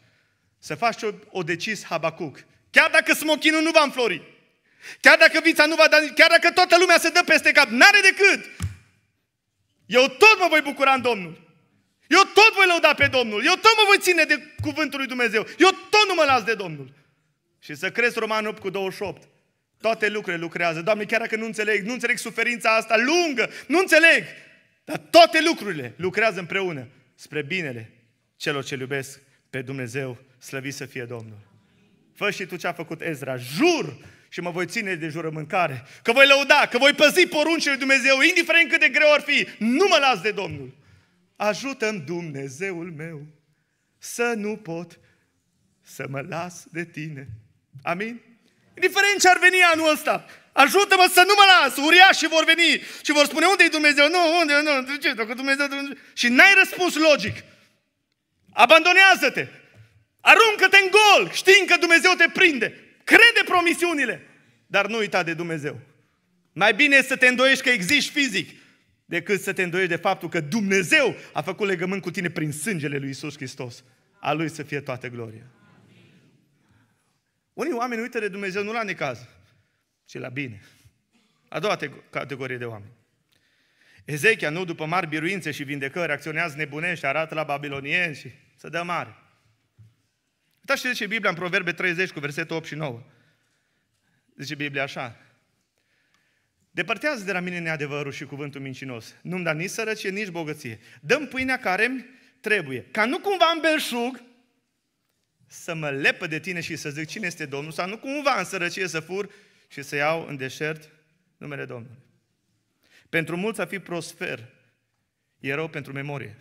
Să faci o, o decis Habacuc. Chiar dacă smochinul nu va înflori. Chiar dacă vița nu va da, chiar dacă toată lumea se dă peste cap, n-are decât. Eu tot mă voi bucura în Domnul. Eu tot voi lăuda pe Domnul. Eu tot mă voi ține de cuvântul lui Dumnezeu. Eu tot nu mă las de Domnul. Și să crezi Roman 8 cu 28. Toate lucrurile lucrează. Doamne, chiar dacă nu înțeleg, nu înțeleg suferința asta lungă, nu înțeleg. Dar toate lucrurile lucrează împreună spre binele celor ce iubesc pe Dumnezeu. Slăvit să fie Domnul. Fă și tu ce a făcut Ezra. Jur și mă voi ține de jurămâncare, că voi lăuda, că voi păzi poruncile lui Dumnezeu, indiferent cât de greu ar fi, nu mă las de Domnul. Ajută-mi Dumnezeul meu să nu pot să mă las de tine. Amin? Indiferent ce ar veni anul ăsta, ajută-mă să nu mă las. Uriașii vor veni și vor spune, unde e Dumnezeu? Nu, unde, nu, ce, dacă Dumnezeu, Dumnezeu... Și n-ai răspuns logic. Abandonează-te. Aruncă-te în gol, știind că Dumnezeu te prinde. Crede promisiunile dar nu uita de Dumnezeu. Mai bine să te îndoiești că existi fizic decât să te îndoiești de faptul că Dumnezeu a făcut legământ cu tine prin sângele lui Isus Hristos. A Lui să fie toată gloria. Unii oameni uită de Dumnezeu nu la necaz, ci la bine. A doua categorie de oameni. Ezechia, nu după mari biruințe și vindecări, acționează nebunești, arată la babilonieni și să dă mare. Uitați ce zice Biblia în Proverbe 30 cu versetul 8 și 9. Zice Biblia așa. Depărtează de la mine neadevărul și cuvântul mincinos. Nu-mi da nici sărăcie, nici bogăție. Dăm pâinea care îmi trebuie. Ca nu cumva în belșug să mă lepă de tine și să zic cine este Domnul, sau nu cumva în sărăcie să fur și să iau în deșert numele Domnului. Pentru mulți a fi prosper e rău pentru memorie.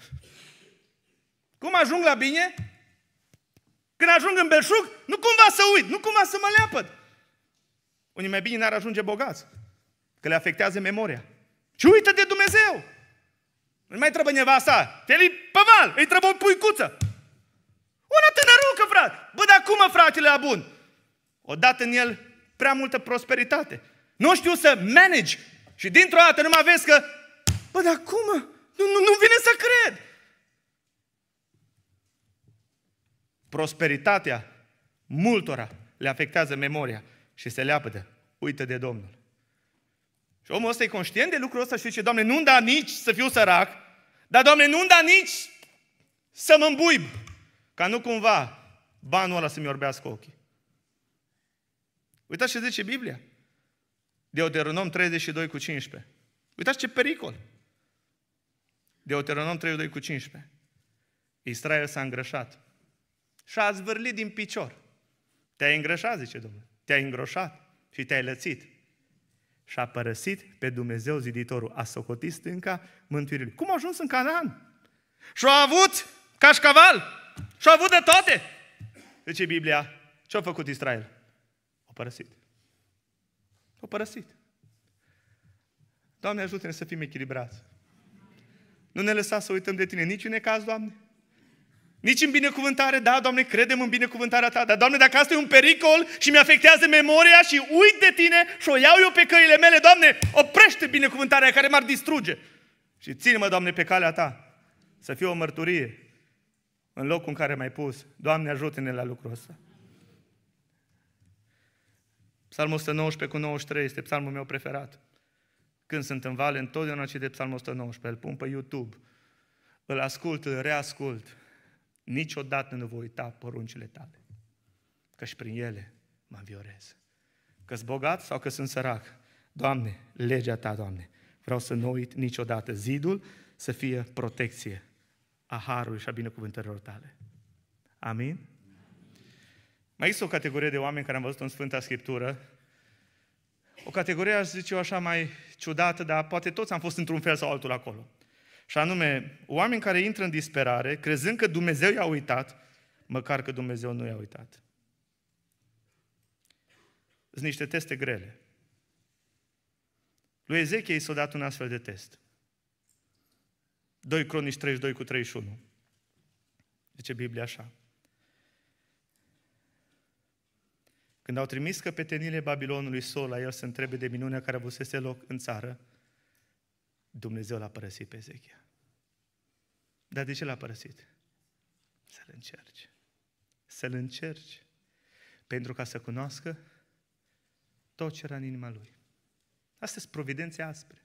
Cum ajung la bine? Când ajung în belșug, nu cumva să uit, nu cumva să mă leapăd. Unii mai bine n-ar ajunge bogați, că le afectează memoria. Și uită de Dumnezeu! Nu mai trebuie nevasta, te li păval, îi trebuie o puicuță. Una tânărucă, frate! Bă, dar cum, fratele, la bun? Odată în el prea multă prosperitate. Nu știu să manage. Și dintr-o dată nu mai vezi că, bă, dar cum? Nu, nu, nu vine să cred. Prosperitatea multora le afectează memoria și se de. Uită de Domnul. Și omul ăsta e conștient de lucrul ăsta și zice, Doamne, nu-mi da nici să fiu sărac, dar, Doamne, nu-mi da nici să mă îmbuib, ca nu cumva banul ăla să-mi orbească ochii. Uitați ce zice Biblia. Deuteronom 32 cu 15. Uitați ce pericol. Deuteronom 32 cu 15. Israel s-a îngrășat. Și a zvârlit din picior. Te-ai îngrășat, zice Domnul te-ai îngroșat și te-ai lățit. Și a părăsit pe Dumnezeu ziditorul, a socotit stânca mântuirii. Cum a ajuns în Canaan? Și-a avut cașcaval, și-a avut de toate. Zice Biblia, ce-a făcut Israel? A părăsit. A părăsit. Doamne, ajută-ne să fim echilibrați. Nu ne lăsa să uităm de Tine niciun caz, Doamne. Nici în binecuvântare, da, Doamne, credem în binecuvântarea Ta, dar, Doamne, dacă asta e un pericol și mi afectează memoria și uit de Tine și o iau eu pe căile mele, Doamne, oprește binecuvântarea care m-ar distruge. Și ține-mă, Doamne, pe calea Ta, să fie o mărturie în locul în care m-ai pus. Doamne, ajută-ne la lucrul ăsta. Psalmul 119 cu 93 este psalmul meu preferat. Când sunt în vale, întotdeauna citesc psalmul 119, îl pun pe YouTube, îl ascult, îl reascult, Niciodată nu voi uita poruncile tale, că și prin ele mă înviorez. că sunt bogat sau că sunt sărac, Doamne, legea Ta, Doamne, vreau să nu uit niciodată zidul să fie protecție a harului și a binecuvântărilor Tale. Amin? Mai există o categorie de oameni care am văzut în Sfânta Scriptură, o categorie, aș zice eu așa, mai ciudată, dar poate toți am fost într-un fel sau altul acolo. Și anume, oameni care intră în disperare, crezând că Dumnezeu i-a uitat, măcar că Dumnezeu nu i-a uitat. Sunt niște teste grele. Lui Ezechie i s-a dat un astfel de test. 2 Cronici 32 cu 31. Zice Biblia așa. Când au trimis căpetenile Babilonului Sol la el să întrebe de minunea care avusese loc în țară, Dumnezeu l-a părăsit pe Ezechia. Dar de ce l-a părăsit? Să-l încerci. Să-l încerci. Pentru ca să cunoască tot ce era în inima lui. Asta sunt providențe aspre.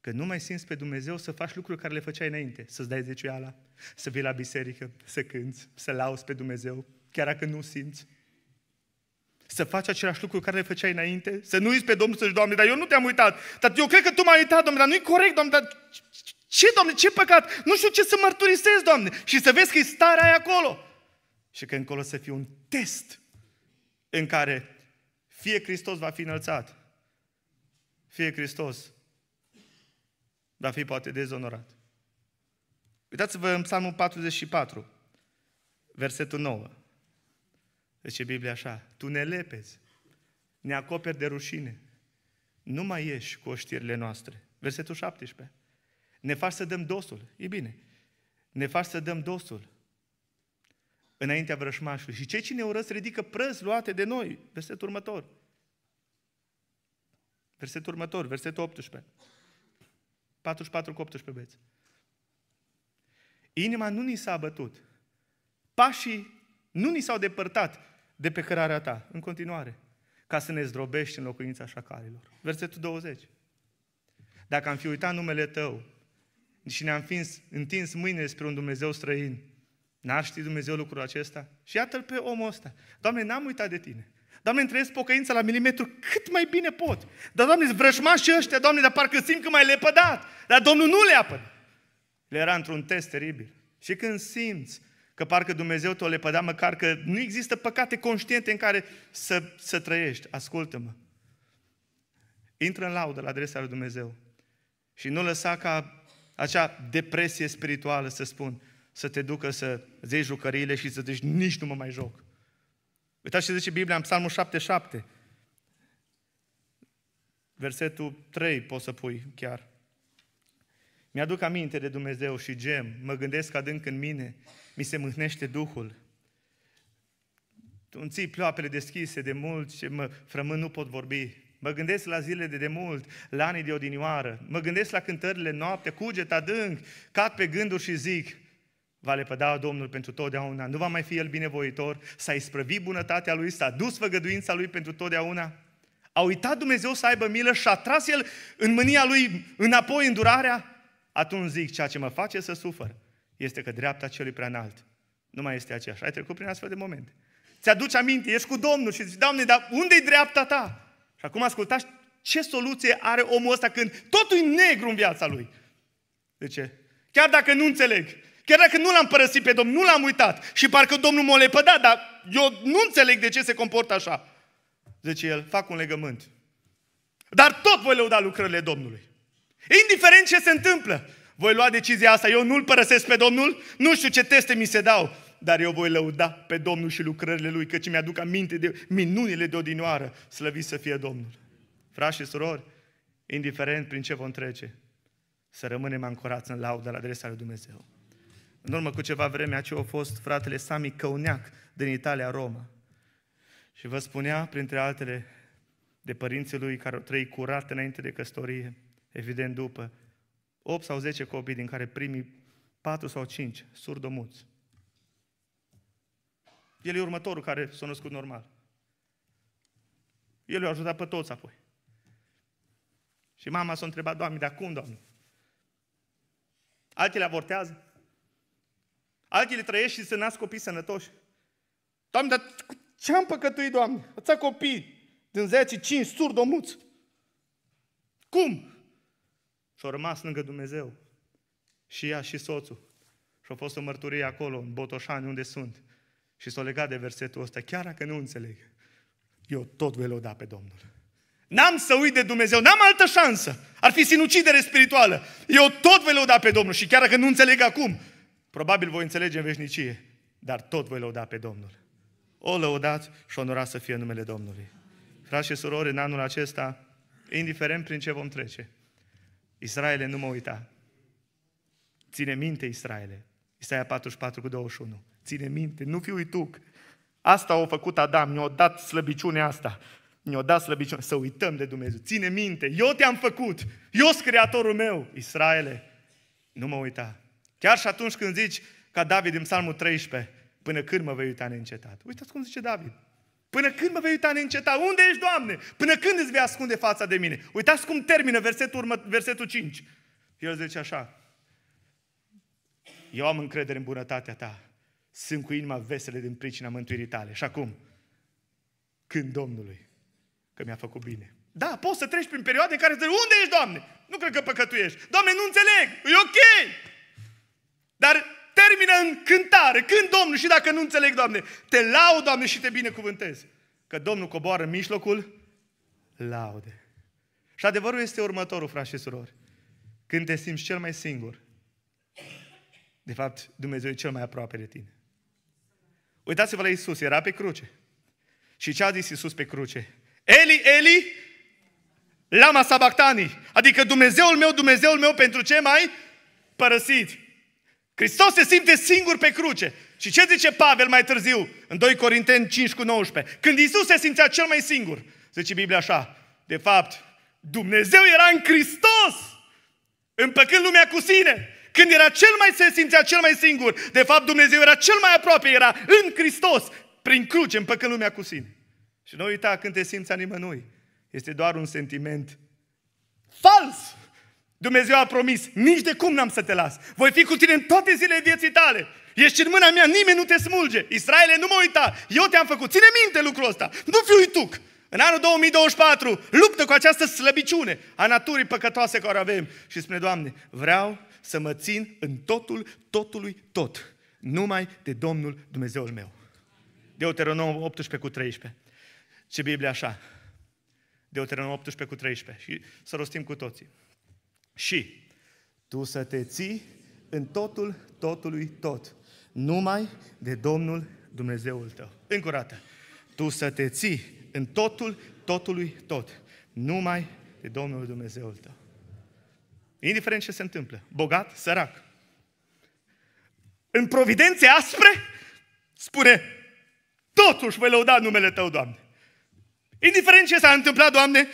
Că nu mai simți pe Dumnezeu să faci lucruri care le făceai înainte. Să-ți dai zeciuiala, să vii la biserică, să cânți, să lauzi pe Dumnezeu, chiar dacă nu simți să faci același lucru care le făceai înainte, să nu uiți pe Domnul să-și, Doamne, dar eu nu te-am uitat, dar eu cred că Tu m-ai uitat, Doamne, dar nu-i corect, Doamne, dar ce, Doamne, ce păcat, nu știu ce să mărturisesc, Doamne, și să vezi că e starea aia acolo. Și că încolo să fie un test în care fie Hristos va fi înălțat, fie Hristos va fi poate dezonorat. Uitați-vă în Psalmul 44, versetul 9. Zice Biblia așa, tu ne lepezi, ne acoperi de rușine, nu mai ieși cu oștirile noastre. Versetul 17. Ne faci să dăm dosul, e bine, ne faci să dăm dosul înaintea vrășmașului. Și cei ce ne urăsc ridică prăzi luate de noi. Versetul următor. Versetul următor, versetul 18. 44 cu 18 beți. Inima nu ni s-a abătut. Pașii nu ni s-au depărtat de pe cărarea ta, în continuare, ca să ne zdrobești în locuința șacalilor. Versetul 20. Dacă am fi uitat numele tău și ne-am fi întins mâinile spre un Dumnezeu străin, n-ar ști Dumnezeu lucrul acesta? Și iată-l pe omul ăsta. Doamne, n-am uitat de tine. Doamne, îmi trăiesc pocăința la milimetru cât mai bine pot. Dar, Doamne, vrăjmașii ăștia, Doamne, dar parcă simt că le ai lepădat. Dar Domnul nu le apără. Le era într-un test teribil. Și când simți că parcă Dumnezeu te-o lepădea, măcar că nu există păcate conștiente în care să, să trăiești. Ascultă-mă. Intră în laudă la adresa lui Dumnezeu și nu lăsa ca acea depresie spirituală, să spun, să te ducă să zici jucăriile și să zici nici nu mă mai joc. Uitați ce zice Biblia în Psalmul 77. Versetul 3 poți să pui chiar. Mi-aduc aminte de Dumnezeu și gem, mă gândesc adânc în mine, mi se mâhnește Duhul. Tu ții ploapele deschise de mult și mă frământ, nu pot vorbi. Mă gândesc la zilele de demult, la anii de odinioară. Mă gândesc la cântările noapte, cuget adânc, cad pe gânduri și zic, va lepăda Domnul pentru totdeauna, nu va mai fi El binevoitor, s-a isprăvit bunătatea Lui, s-a dus făgăduința Lui pentru totdeauna. A uitat Dumnezeu să aibă milă și a tras El în mânia Lui înapoi îndurarea atunci zic, ceea ce mă face să sufăr este că dreapta celui prea înalt nu mai este aceeași. Ai trecut prin astfel de momente. Ți-aduci aminte, ești cu Domnul și zici, Doamne, dar unde e dreapta ta? Și acum ascultați ce soluție are omul ăsta când totul e negru în viața lui. De ce? Chiar dacă nu înțeleg, chiar dacă nu l-am părăsit pe Domnul, nu l-am uitat și parcă Domnul m-a lepădat, dar eu nu înțeleg de ce se comportă așa. Zice el, fac un legământ. Dar tot voi lăuda lucrările Domnului. Indiferent ce se întâmplă, voi lua decizia asta. Eu nu-L părăsesc pe Domnul, nu știu ce teste mi se dau, dar eu voi lăuda pe Domnul și lucrările Lui, căci mi-aduc aminte de minunile de odinioară, slăvit să fie Domnul. Frați și surori, indiferent prin ce vom trece, să rămânem ancorați în lauda la adresa lui Dumnezeu. În urmă cu ceva vreme, aceea a fost fratele Sami Căuneac din Italia, Roma. Și vă spunea, printre altele, de părinții lui care au trăit curat înainte de căsătorie, evident după, 8 sau 10 copii, din care primii 4 sau 5 surdomuți. El e următorul care s-a născut normal. El i-a ajutat pe toți apoi. Și mama s-a întrebat, Doamne, de acum, Doamne? Alții le avortează? Alții le trăiesc și se nasc copii sănătoși? Doamne, dar ce am păcătuit, Doamne? Ați copii din 10, 5, surdomuți. Cum? Și au rămas lângă Dumnezeu. Și ea și soțul. Și a fost o mărturie acolo, în Botoșani, unde sunt. Și s a legat de versetul ăsta, chiar dacă nu înțeleg. Eu tot voi lăuda pe Domnul. N-am să uit de Dumnezeu, n-am altă șansă. Ar fi sinucidere spirituală. Eu tot voi lăuda pe Domnul și chiar dacă nu înțeleg acum, probabil voi înțelege în veșnicie, dar tot voi lăuda pe Domnul. O lăudați și onorați să fie numele Domnului. Frați și surori, în anul acesta, indiferent prin ce vom trece, Israele, nu mă uita. Ține minte, Israele. Isaia 44 cu 21. Ține minte, nu fi uituc. Asta a făcut Adam, mi a dat slăbiciunea asta. mi a dat slăbiciunea, să uităm de Dumnezeu. Ține minte, eu te-am făcut, eu sunt creatorul meu. Israele, nu mă uita. Chiar și atunci când zici, ca David în Psalmul 13, până când mă vei uita neîncetat. Uitați cum zice David. Până când mă vei uita neînceta? Unde ești, Doamne? Până când îți vei ascunde fața de mine? Uitați cum termină versetul, urmă, versetul 5. El zice așa. Eu am încredere în bunătatea ta. Sunt cu inima vesele din pricina mântuirii tale. Și acum, când Domnului, că mi-a făcut bine. Da, poți să treci prin perioade în care zici, unde ești, Doamne? Nu cred că păcătuiești. Doamne, nu înțeleg, e ok. Dar Termină în cântare, când Domnul și dacă nu înțeleg, Doamne, te laud, Doamne, și te binecuvântez. Că Domnul coboară în mijlocul laude. Și adevărul este următorul, frați și surori. Când te simți cel mai singur, de fapt, Dumnezeu e cel mai aproape de tine. Uitați-vă la Isus, era pe cruce. Și ce a zis Isus pe cruce? Eli, Eli, lama sabactanii. Adică Dumnezeul meu, Dumnezeul meu, pentru ce mai părăsit? Hristos se simte singur pe cruce. Și ce zice Pavel mai târziu, în 2 Corinteni 5 cu 19? Când Isus se simțea cel mai singur, zice Biblia așa, de fapt, Dumnezeu era în Hristos, împăcând lumea cu sine. Când era cel mai se simțea cel mai singur, de fapt Dumnezeu era cel mai aproape, era în Hristos, prin cruce, împăcând lumea cu sine. Și nu uita când te simți a nimănui. Este doar un sentiment fals. Dumnezeu a promis, nici de cum n-am să te las. Voi fi cu tine în toate zilele vieții tale. Ești în mâna mea, nimeni nu te smulge. Israele, nu mă uita, eu te-am făcut. Ține minte lucrul ăsta, nu fi uituc. În anul 2024, luptă cu această slăbiciune a naturii păcătoase care o avem. Și spune, Doamne, vreau să mă țin în totul, totului, tot. Numai de Domnul Dumnezeul meu. Deuteronom 18 cu 13. Ce Biblia așa? Deuteronom 18 cu 13. Și să rostim cu toții. Și tu să te ții în totul, totului tot, numai de Domnul Dumnezeul tău. Încă o dată. Tu să te ții în totul, totului tot, numai de Domnul Dumnezeul tău. Indiferent ce se întâmplă, bogat, sărac. În providențe aspre, spune, totuși voi lăuda numele Tău, Doamne. Indiferent ce s-a întâmplat, Doamne,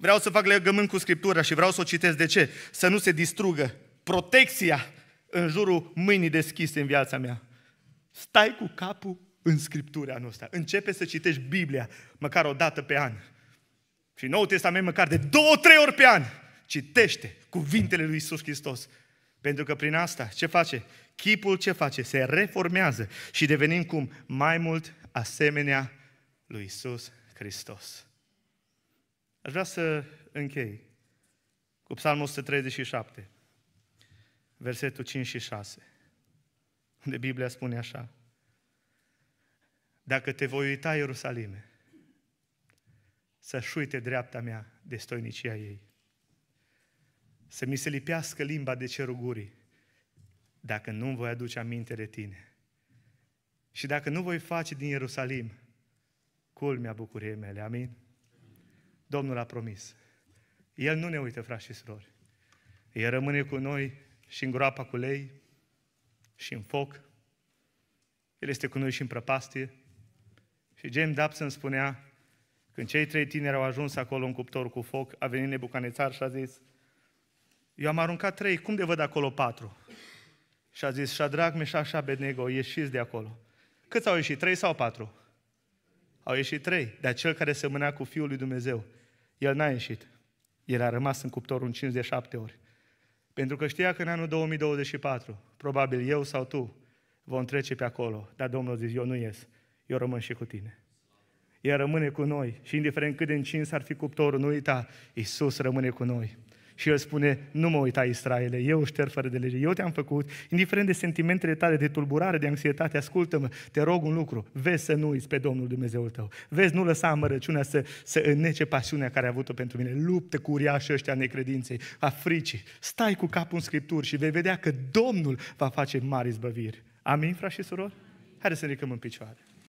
Vreau să fac legământ cu Scriptura și vreau să o citesc. De ce? Să nu se distrugă protecția în jurul mâinii deschise în viața mea. Stai cu capul în Scriptura noastră. Începe să citești Biblia măcar o dată pe an. Și Noul Testament măcar de două, trei ori pe an. Citește cuvintele lui Isus Hristos. Pentru că prin asta ce face? Chipul ce face? Se reformează și devenim cum? Mai mult asemenea lui Isus Hristos. Aș vrea să închei cu Psalmul 137, versetul 5 și 6, unde Biblia spune așa. Dacă te voi uita, Ierusalime, să-și uite dreapta mea de stoinicia ei, să mi se lipească limba de ceruguri, gurii, dacă nu voi aduce aminte de tine. Și dacă nu voi face din Ierusalim culmea bucuriei mele. Amin? Domnul a promis. El nu ne uită, frați și surori. El rămâne cu noi și în groapa cu lei, și în foc. El este cu noi și în prăpastie. Și James Dobson spunea, când cei trei tineri au ajuns acolo în cuptor cu foc, a venit nebucanețar și a zis, eu am aruncat trei, cum de văd acolo patru? Și a zis, Shadrach, Meșa, și Abednego, ieșiți de acolo. Câți au ieșit, trei sau patru? Au ieșit trei, dar cel care semăna cu Fiul lui Dumnezeu el n-a ieșit. El a rămas în cuptor în 57 ori. Pentru că știa că în anul 2024, probabil eu sau tu, vom trece pe acolo. Dar Domnul zice, eu nu ies, eu rămân și cu tine. El rămâne cu noi și indiferent cât de încins ar fi cuptorul, nu uita, Iisus rămâne cu noi și el spune, nu mă uita Israele, eu șterg fără de lege, eu te-am făcut, indiferent de sentimentele tale de tulburare, de anxietate, ascultă-mă, te rog un lucru, vezi să nu uiți pe Domnul Dumnezeul tău, vezi nu lăsa amărăciunea să, să înnece pasiunea care a avut-o pentru mine, luptă cu uriașii ăștia necredinței, a fricii, stai cu capul în scripturi și vei vedea că Domnul va face mari zbăviri. Amin, frați și surori? Haideți să ne ridicăm în picioare.